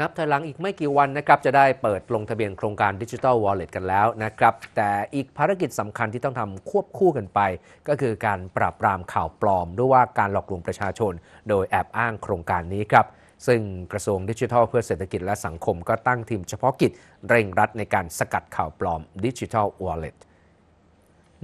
นับถอยหลังอีกไม่กี่วันนะครับจะได้เปิดลงทะเบียนโครงการดิจิทัลวอลเล็ตกันแล้วนะครับแต่อีกภารกิจสำคัญที่ต้องทำควบคู่กันไป ก็คือการปราบปรามข่าวปลอมด้วยว่าการหลอกลวงประชาชน โดยแอบอ้างโครงการนี้ครับซึ่งกระทรวงดิจิทัลเพื่อเศรษฐกิจและสังคมก็ตั้งทีมเฉพาะกิจเร่งรัดในการสกัดข่าวปลอมดิจิทัลวอลเล็ต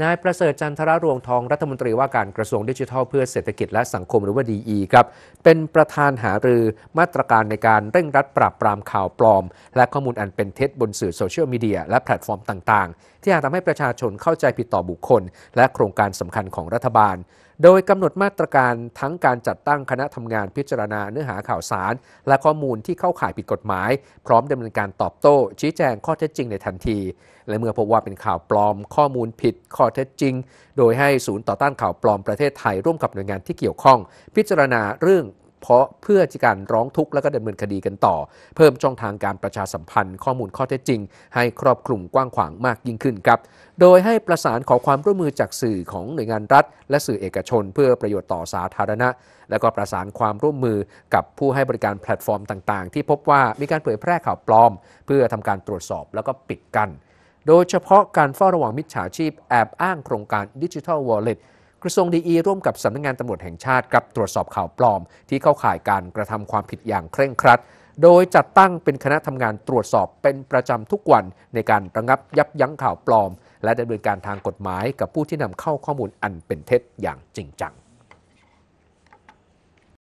นายประเสริฐจันทรรวงทองรัฐมนตรีว่าการกระทรวงดิจิทัลเพื่อเศรษฐกิจและสังคมหรือว่าดีครับเป็นประธานหารือมาตรการในการเร่งรัดปราบปรามข่าวปลอม และข้อมูลอันเป็นเท็จบนสื่อโซเชียลมีเดียและแพลตฟอร์มต่างๆ ที่อาจทำให้ประชาชนเข้าใจผิดต่อบุคคล และโครงการสำคัญของรัฐบาลโดยกำหนดมาตรการทั้งการจัดตั้งคณะทำงานพิจารณาเนื้อหาข่าวสาร และข้อมูลที่เข้าข่ายผิดกฎหมาย พร้อม ดำเนินการตอบโต้ชี้แจงข้อเท็จจริงในทันที และเมื่อพบว่าเป็นข่าวปลอม ข้อมูลผิดข้อเท็จจริง โดยให้ศูนย์ต่อต้านข่าวปลอมประเทศไทยร่วมกับหน่วยงานที่เกี่ยวข้อง พิจารณาเรื่องเพราะเพื่อจะการร้องทุกข์และก็ดำเนินคดีกันต่อ เพิ่มช่องทางการประชาสัมพันธ์ข้อมูลข้อเท็จจริง ให้ครอบคลุมกว้างขวางมากยิ่งขึ้นครับ โดยให้ประสานขอความร่วมมือจากสื่อของหน่วยงานรัฐ และสื่อเอกชน เพื่อประโยชน์ต่อสาธารณะ และก็ประสานความร่วมมือกับผู้ให้บริการแพลตฟอร์มต่างๆ ที่พบว่ามีการเผยแพร่ข่าวปลอม เพื่อทำการตรวจสอบแล้วก็ปิดกั้นโดยเฉพาะการเฝ้าระวังมิจฉาชีพแอบอ้างโครงการดิจิทัลวอลเล็ตกระทรวงดีอีร่วมกับสำนักงงานตำรวจแห่งชาติกับตรวจสอบข่าวปลอมที่เข้าข่ายการกระทำความผิดอย่างเคร่งครัด โดยจัดตั้งเป็นคณะทำงานตรวจสอบเป็นประจำทุกวันในการระงับยับยั้งข่าวปลอมและดำเนินการทางกฎหมายกับผู้ที่นำเข้าข้อมูลอันเป็นเท็จอย่างจริงจัง